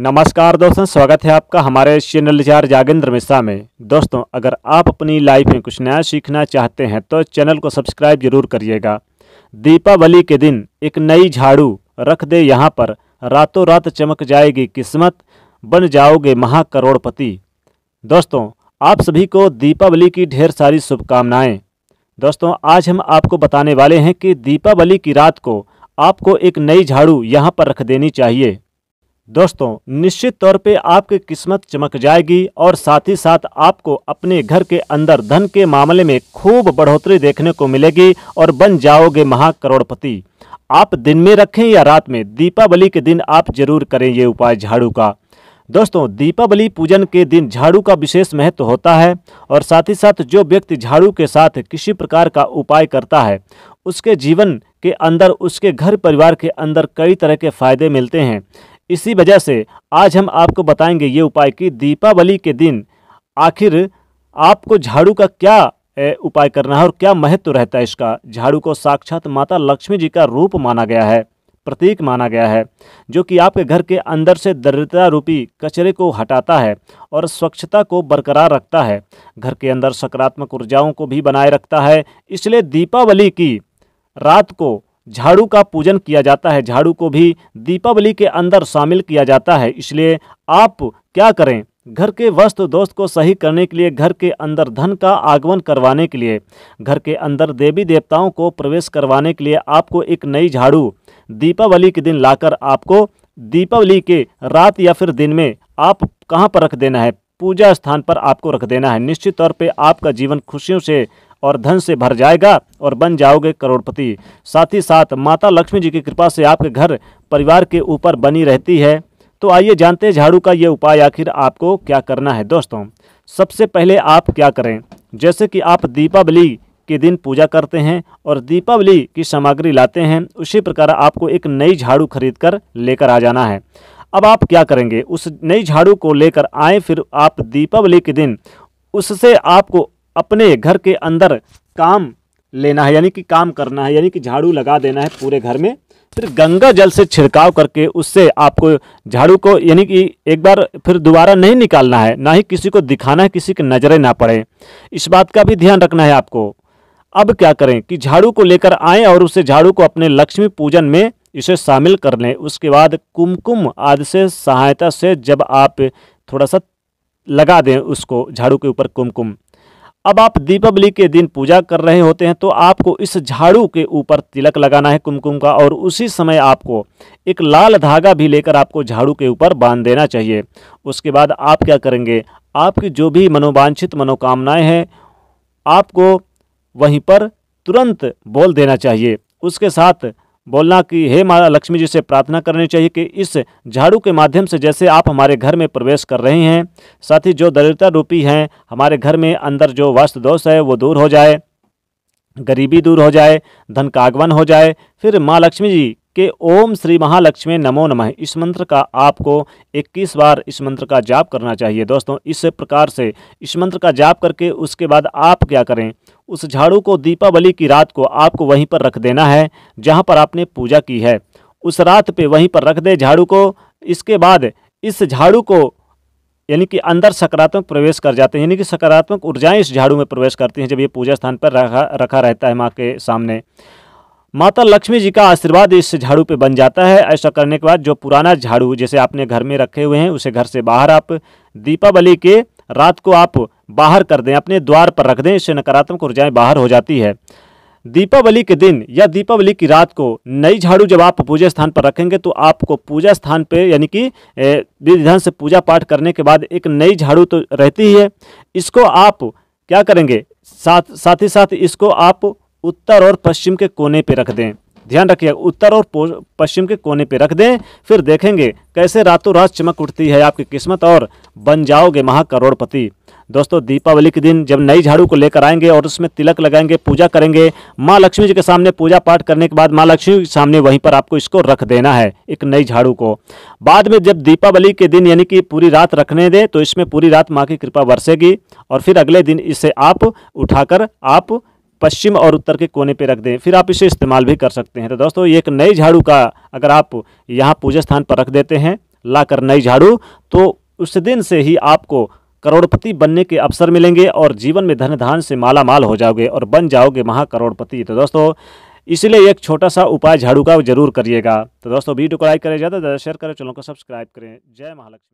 नमस्कार दोस्तों स्वागत है आपका हमारे चैनल चार जागेंद्र मिश्रा में दोस्तों अगर आप अपनी लाइफ में कुछ नया सीखना चाहते हैं तो चैनल को सब्सक्राइब जरूर करिएगा दीपावली के दिन एक नई झाड़ू रख दे यहाँ पर रातों रात चमक जाएगी किस्मत बन जाओगे महाकरोड़पति दोस्तों आप सभी को दीपावली की ढेर सारी शुभकामनाएँ दोस्तों आज हम आपको बताने वाले हैं कि दीपावली की रात को आपको एक नई झाड़ू यहाँ पर रख देनी चाहिए दोस्तों निश्चित तौर पे आपकी किस्मत चमक जाएगी और साथ ही साथ आपको अपने घर के अंदर धन के मामले में खूब बढ़ोतरी देखने को मिलेगी और बन जाओगे महाकरोड़पति आप दिन में रखें या रात में दीपावली के दिन आप जरूर करें ये उपाय झाड़ू का दोस्तों दीपावली पूजन के दिन झाड़ू का विशेष महत्व होता है और साथ ही साथ जो व्यक्ति झाड़ू के साथ किसी प्रकार का उपाय करता है उसके जीवन के अंदर उसके घर परिवार के अंदर कई तरह के फायदे मिलते हैं इसी वजह से आज हम आपको बताएंगे ये उपाय कि दीपावली के दिन आखिर आपको झाड़ू का क्या उपाय करना है और क्या महत्व रहता है इसका झाड़ू को साक्षात माता लक्ष्मी जी का रूप माना गया है प्रतीक माना गया है जो कि आपके घर के अंदर से दरिद्रता रूपी कचरे को हटाता है और स्वच्छता को बरकरार रखता है घर के अंदर सकारात्मक ऊर्जाओं को भी बनाए रखता है इसलिए दीपावली की रात को झाड़ू का पूजन किया जाता है झाड़ू को भी दीपावली के अंदर शामिल किया जाता है इसलिए आप क्या करें घर के वस्तु दोस्त को सही करने के लिए घर के अंदर धन का आगमन करवाने के लिए घर के अंदर देवी देवताओं को प्रवेश करवाने के लिए आपको एक नई झाड़ू दीपावली के दिन लाकर आपको दीपावली के रात या फिर दिन में आप कहाँ पर रख देना है पूजा स्थान पर आपको रख देना है निश्चित तौर पे आपका जीवन खुशियों से और धन से भर जाएगा और बन जाओगे करोड़पति साथ ही साथ माता लक्ष्मी जी की कृपा से आपके घर परिवार के ऊपर बनी रहती है तो आइए जानते हैं झाड़ू का ये उपाय आखिर आपको क्या करना है दोस्तों सबसे पहले आप क्या करें जैसे कि आप दीपावली के दिन पूजा करते हैं और दीपावली की सामग्री लाते हैं उसी प्रकार आपको एक नई झाड़ू खरीद कर लेकर आ जाना है अब आप क्या करेंगे उस नई झाड़ू को लेकर आए फिर आप दीपावली के दिन उससे आपको अपने घर के अंदर काम लेना है यानी कि काम करना है यानी कि झाड़ू लगा देना है पूरे घर में फिर गंगा जल से छिड़काव करके उससे आपको झाड़ू को यानी कि एक बार फिर दोबारा नहीं निकालना है ना ही किसी को दिखाना है किसी की नज़रें ना पड़े इस बात का भी ध्यान रखना है आपको अब क्या करें कि झाड़ू को लेकर आएँ और उसे झाड़ू को अपने लक्ष्मी पूजन में इसे शामिल कर लें उसके बाद कुमकुम आदि से सहायता से जब आप थोड़ा सा लगा दें उसको झाड़ू के ऊपर कुमकुम अब आप दीपावली के दिन पूजा कर रहे होते हैं तो आपको इस झाड़ू के ऊपर तिलक लगाना है कुमकुम का और उसी समय आपको एक लाल धागा भी लेकर आपको झाड़ू के ऊपर बांध देना चाहिए उसके बाद आप क्या करेंगे आपकी जो भी मनोवांछित मनोकामनाएं हैं आपको वहीं पर तुरंत बोल देना चाहिए उसके साथ बोलना कि हे माता लक्ष्मी जी से प्रार्थना करनी चाहिए कि इस झाड़ू के माध्यम से जैसे आप हमारे घर में प्रवेश कर रहे हैं साथ ही जो दरिद्रता रूपी हैं हमारे घर में अंदर जो वास्तु दोष है वो दूर हो जाए गरीबी दूर हो जाए धन का आगमन हो जाए फिर माँ लक्ष्मी जी के ओम श्री महालक्ष्मी नमो नमः इस मंत्र का आपको 21 बार इस मंत्र का जाप करना चाहिए दोस्तों इस प्रकार से इस मंत्र का जाप करके उसके बाद आप क्या करें उस झाड़ू को दीपावली की रात को आपको वहीं पर रख देना है जहाँ पर आपने पूजा की है उस रात पे वहीं पर रख दे झाड़ू को इसके बाद इस झाड़ू को यानी कि अंदर सकारात्मक प्रवेश कर जाते हैं यानी कि सकारात्मक ऊर्जाएं इस झाड़ू में प्रवेश करती हैं जब ये पूजा स्थान पर रखा रखा रहता है माँ के सामने माता लक्ष्मी जी का आशीर्वाद इस झाड़ू पे बन जाता है ऐसा करने के बाद जो पुराना झाड़ू जैसे आपने घर में रखे हुए हैं उसे घर से बाहर आप दीपावली के रात को आप बाहर कर दें अपने द्वार पर रख दें इससे नकारात्मक ऊर्जाएं बाहर हो जाती है दीपावली के दिन या दीपावली की रात को नई झाड़ू जब आप पूजा स्थान पर रखेंगे तो आपको पूजा स्थान पर यानी कि विधि विधान से पूजा पाठ करने के बाद एक नई झाड़ू तो रहती ही है इसको आप क्या करेंगे साथ साथ ही साथ इसको आप उत्तर और पश्चिम के कोने पर रख दें ध्यान रखिए उत्तर और पश्चिम के कोने पर रख दें फिर देखेंगे कैसे रातों रात चमक उठती है आपकी किस्मत और बन जाओगे महाकरोड़पति दोस्तों दीपावली के दिन जब नई झाड़ू को लेकर आएंगे और उसमें तिलक लगाएंगे पूजा करेंगे माँ लक्ष्मी जी के सामने पूजा पाठ करने के बाद माँ लक्ष्मी के सामने वहीं पर आपको इसको रख देना है एक नई झाड़ू को बाद में जब दीपावली के दिन यानी कि पूरी रात रखने दें तो इसमें पूरी रात माँ की कृपा बरसेगी और फिर अगले दिन इसे आप उठाकर आप पश्चिम और उत्तर के कोने पे रख दें फिर आप इसे इस्तेमाल भी कर सकते हैं तो दोस्तों एक नई झाड़ू का अगर आप यहाँ पूजा स्थान पर रख देते हैं लाकर नई झाड़ू तो उस दिन से ही आपको करोड़पति बनने के अवसर मिलेंगे और जीवन में धन धान से माला माल हो जाओगे और बन जाओगे महाकरोड़पति तो दोस्तों इसलिए एक छोटा सा उपाय झाड़ू का जरूर करिएगा तो दोस्तों वीडियो को लाइक करें ज़्यादा ज़्यादा शेयर करें चैनल को सब्सक्राइब करें जय महालक्ष्मी